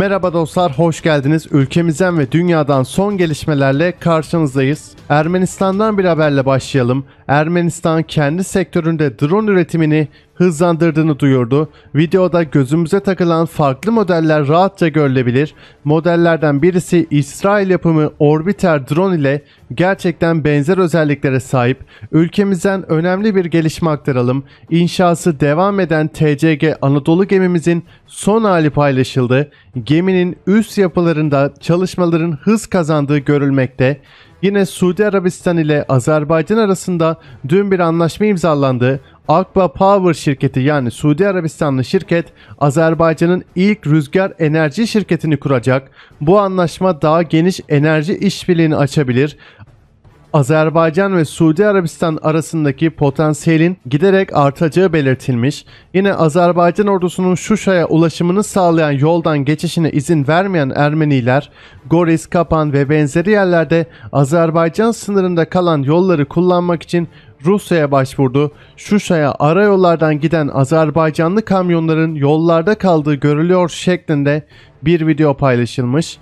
Merhaba dostlar, hoş geldiniz. Ülkemizden ve dünyadan son gelişmelerle karşınızdayız. Ermenistan'dan bir haberle başlayalım. Ermenistan kendi sektöründe drone üretimini hızlandırdığını duyurdu. Videoda gözümüze takılan farklı modeller rahatça görülebilir. Modellerden birisi İsrail yapımı Orbiter drone ile gerçekten benzer özelliklere sahip. Ülkemizden önemli bir gelişme aktaralım. İnşası devam eden TCG Anadolu gemimizin son hali paylaşıldı. Geminin üst yapılarında çalışmaların hız kazandığı görülmekte. Yine Suudi Arabistan ile Azerbaycan arasında dün bir anlaşma imzalandı. Akba Power şirketi yani Suudi Arabistanlı şirket Azerbaycan'ın ilk rüzgar enerji şirketini kuracak. Bu anlaşma daha geniş enerji işbirliğini açabilir. Azerbaycan ve Suudi Arabistan arasındaki potansiyelin giderek artacağı belirtilmiş. Yine Azerbaycan ordusunun Şuşa'ya ulaşımını sağlayan yoldan geçişine izin vermeyen Ermeniler, Goris, Kapan ve benzeri yerlerde Azerbaycan sınırında kalan yolları kullanmak için Rusya'ya başvurdu. Şuşa'ya ara yollardan giden Azerbaycanlı kamyonların yollarda kaldığı görülüyor şeklinde bir video paylaşılmış.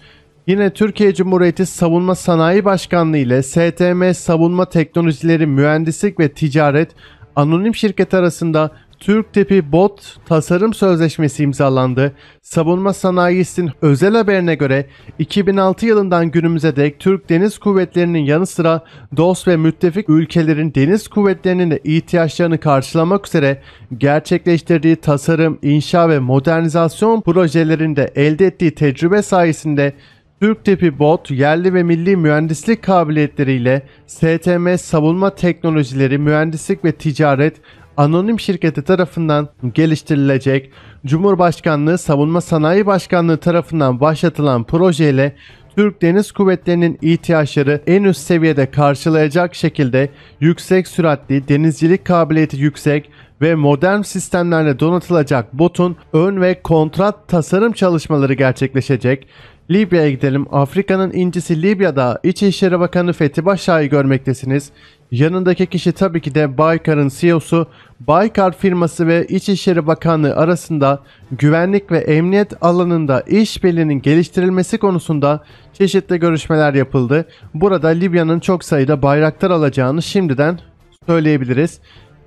Yine Türkiye Cumhuriyeti Savunma Sanayi Başkanlığı ile STM Savunma Teknolojileri Mühendislik ve Ticaret Anonim Şirket arasında Türk tipi bot tasarım sözleşmesi imzalandı. Savunma sanayisinin özel haberine göre 2006 yılından günümüze dek Türk Deniz Kuvvetleri'nin yanı sıra dost ve müttefik ülkelerin deniz kuvvetlerinin de ihtiyaçlarını karşılamak üzere gerçekleştirdiği tasarım, inşa ve modernizasyon projelerinde elde ettiği tecrübe sayesinde Türk Türktepi Bot yerli ve milli mühendislik kabiliyetleriyle STM Savunma Teknolojileri Mühendislik ve Ticaret Anonim Şirketi tarafından geliştirilecek Cumhurbaşkanlığı Savunma Sanayi Başkanlığı tarafından başlatılan projeyle Türk Deniz Kuvvetleri'nin ihtiyaçları en üst seviyede karşılayacak şekilde yüksek süratli, denizcilik kabiliyeti yüksek ve modern sistemlerle donatılacak botun ön ve kontrat tasarım çalışmaları gerçekleşecek. Libya'ya gidelim. Afrika'nın incisi Libya'da İçişleri Bakanı Fethi Başşah'ı görmektesiniz. Yanındaki kişi tabii ki de Baykar'ın CEO'su. Baykar firması ve İçişleri Bakanlığı arasında güvenlik ve emniyet alanında işbirliğinin geliştirilmesi konusunda çeşitli görüşmeler yapıldı. Burada Libya'nın çok sayıda bayraktar alacağını şimdiden söyleyebiliriz.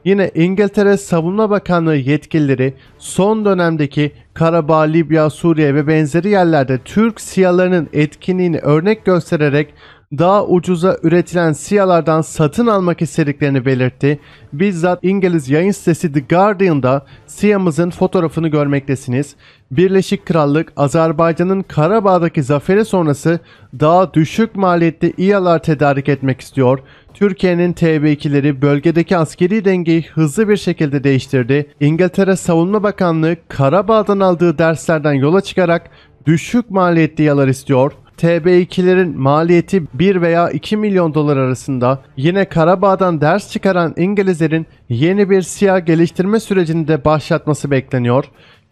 Yine İngiltere Savunma Bakanlığı yetkilileri son dönemdeki Karabağ, Libya, Suriye ve benzeri yerlerde Türk siyalarının etkinliğini örnek göstererek daha ucuza üretilen siyalardan satın almak istediklerini belirtti. Bizzat İngiliz yayın sitesi The Guardian'da siyamızın fotoğrafını görmektesiniz. Birleşik Krallık, Azerbaycan'ın Karabağ'daki zaferi sonrası daha düşük maliyetli İyalar tedarik etmek istiyor. Türkiye'nin TB2'leri bölgedeki askeri dengeyi hızlı bir şekilde değiştirdi. İngiltere Savunma Bakanlığı Karabağ'dan aldığı derslerden yola çıkarak düşük maliyetli yalar istiyor. TB2'lerin maliyeti 1 veya 2 milyon dolar arasında yine Karabağ'dan ders çıkaran İngilizlerin yeni bir siyah geliştirme sürecini de başlatması bekleniyor.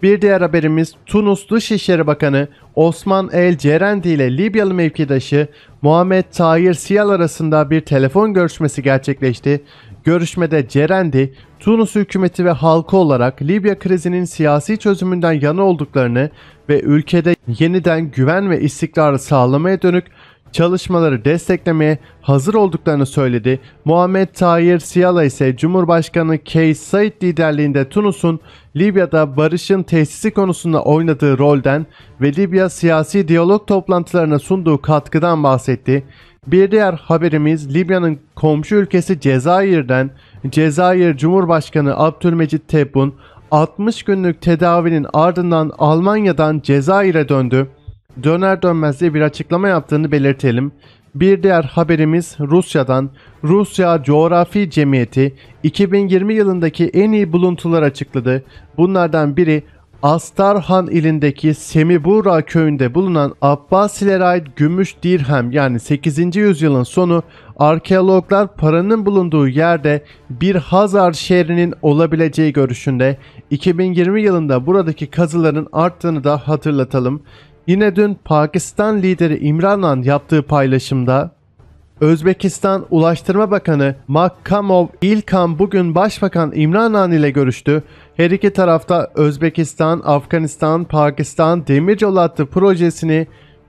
Bir diğer haberimiz Tunus Dışişleri Bakanı Osman El Cerendi ile Libyalı mevkidaşı Muhammed Tahir Siyal arasında bir telefon görüşmesi gerçekleşti. Görüşmede Cerendi, Tunus hükümeti ve halkı olarak Libya krizinin siyasi çözümünden yana olduklarını ve ülkede yeniden güven ve istikrarı sağlamaya dönük çalışmaları desteklemeye hazır olduklarını söyledi. Muhammed Tahir Siyala ise Cumhurbaşkanı Kays Said liderliğinde Tunus'un Libya'da barışın tesisi konusunda oynadığı rolden ve Libya siyasi diyalog toplantılarına sunduğu katkıdan bahsetti. Bir diğer haberimiz Libya'nın komşu ülkesi Cezayir'den Cezayir Cumhurbaşkanı Abdülmecit Tebboun 60 günlük tedavinin ardından Almanya'dan Cezayir'e döndü döner dönmez diye bir açıklama yaptığını belirtelim. Bir diğer haberimiz Rusya'dan. Rusya Coğrafi Cemiyeti 2020 yılındaki en iyi buluntular açıkladı. Bunlardan biri Astarhan ilindeki Semibura köyünde bulunan Abbasilere ait gümüş dirhem yani 8. yüzyılın sonu arkeologlar paranın bulunduğu yerde bir Hazar şehrinin olabileceği görüşünde 2020 yılında buradaki kazıların arttığını da hatırlatalım. Yine dün Pakistan lideri İmran yaptığı paylaşımda Özbekistan Ulaştırma Bakanı Makkamov İlkan bugün Başbakan İmran Han ile görüştü. Her iki tarafta Özbekistan, Afganistan, Pakistan demiryol hattı projesini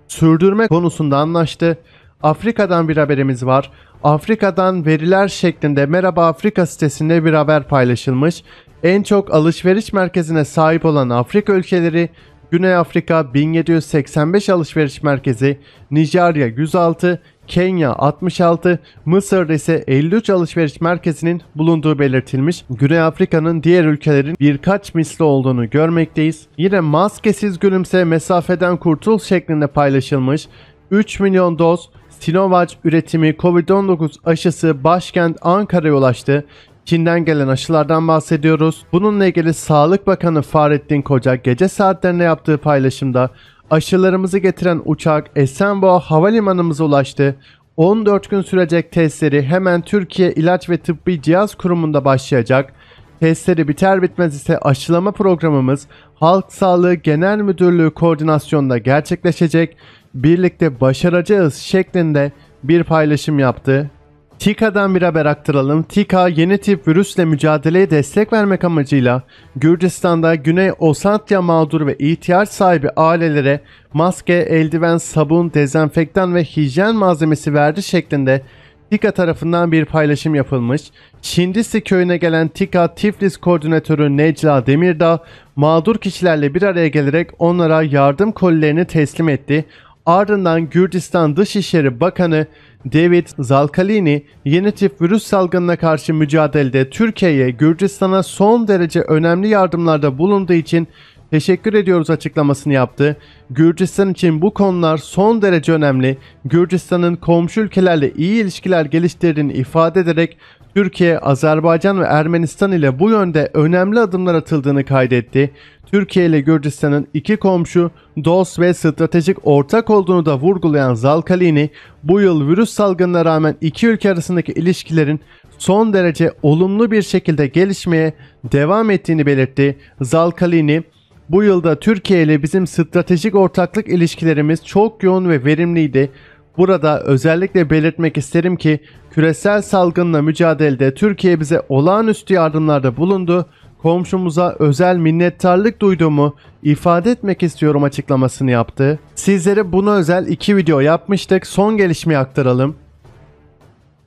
sürdürme konusunda anlaştı. Afrika'dan bir haberimiz var. Afrika'dan veriler şeklinde Merhaba Afrika sitesinde bir haber paylaşılmış. En çok alışveriş merkezine sahip olan Afrika ülkeleri Güney Afrika 1785 alışveriş merkezi, Nijerya 106, Kenya 66, Mısır ise 53 alışveriş merkezinin bulunduğu belirtilmiş. Güney Afrika'nın diğer ülkelerin birkaç misli olduğunu görmekteyiz. Yine maskesiz gülümse mesafeden kurtul şeklinde paylaşılmış. 3 milyon doz Sinovac üretimi COVID-19 aşısı başkent Ankara'ya ulaştı. Çin'den gelen aşılardan bahsediyoruz. Bununla ilgili Sağlık Bakanı Fahrettin Koca gece saatlerinde yaptığı paylaşımda aşılarımızı getiren uçak Esenboğa havalimanımıza ulaştı. 14 gün sürecek testleri hemen Türkiye İlaç ve Tıbbi Cihaz Kurumu'nda başlayacak. Testleri biter bitmez ise aşılama programımız Halk Sağlığı Genel Müdürlüğü koordinasyonunda gerçekleşecek. Birlikte başaracağız şeklinde bir paylaşım yaptı. Tikadan bir haber aktaralım. TİKA yeni tip virüsle mücadeleye destek vermek amacıyla Gürcistan'da Güney Osatya mağdur ve ihtiyaç sahibi ailelere maske, eldiven, sabun, dezenfektan ve hijyen malzemesi verdi şeklinde TİKA tarafından bir paylaşım yapılmış. Çindisi köyüne gelen TİKA Tiflis koordinatörü Necla Demirdağ mağdur kişilerle bir araya gelerek onlara yardım kollarını teslim etti. Ardından Gürcistan Dışişleri Bakanı David Zalkalini yeni tip virüs salgınına karşı mücadelede Türkiye'ye Gürcistan'a son derece önemli yardımlarda bulunduğu için teşekkür ediyoruz açıklamasını yaptı. Gürcistan için bu konular son derece önemli. Gürcistan'ın komşu ülkelerle iyi ilişkiler geliştirdiğini ifade ederek Türkiye, Azerbaycan ve Ermenistan ile bu yönde önemli adımlar atıldığını kaydetti. Türkiye ile Gürcistan'ın iki komşu, dost ve stratejik ortak olduğunu da vurgulayan Zalkalini, bu yıl virüs salgınına rağmen iki ülke arasındaki ilişkilerin son derece olumlu bir şekilde gelişmeye devam ettiğini belirtti. Zalkalini, bu yılda Türkiye ile bizim stratejik ortaklık ilişkilerimiz çok yoğun ve verimliydi. Burada özellikle belirtmek isterim ki küresel salgınla mücadelede Türkiye bize olağanüstü yardımlarda bulundu. Komşumuza özel minnettarlık duyduğumu ifade etmek istiyorum açıklamasını yaptı. Sizlere buna özel iki video yapmıştık. Son gelişmeyi aktaralım.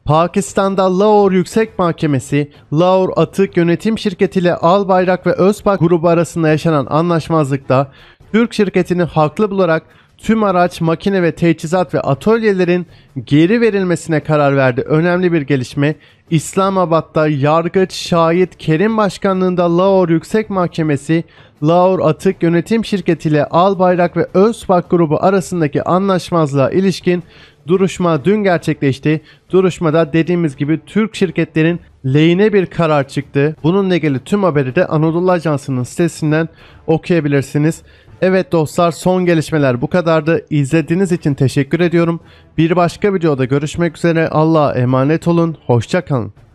Pakistan'da Lahore Yüksek Mahkemesi, Lahore Atık Yönetim Şirketi ile Albayrak ve Özbak grubu arasında yaşanan anlaşmazlıkta Türk şirketini haklı bularak tüm araç, makine ve teçhizat ve atölyelerin geri verilmesine karar verdi. Önemli bir gelişme. İslamabad'da yargıç Şahit Kerim Başkanlığında Lahore Yüksek Mahkemesi, Lahore Atık Yönetim Şirketi ile Albayrak ve Özbak grubu arasındaki anlaşmazlığa ilişkin Duruşma dün gerçekleşti. Duruşmada dediğimiz gibi Türk şirketlerin lehine bir karar çıktı. Bununla ilgili tüm haberi de Anadolu Ajansı'nın sitesinden okuyabilirsiniz. Evet dostlar son gelişmeler bu kadardı. İzlediğiniz için teşekkür ediyorum. Bir başka videoda görüşmek üzere. Allah'a emanet olun. Hoşçakalın.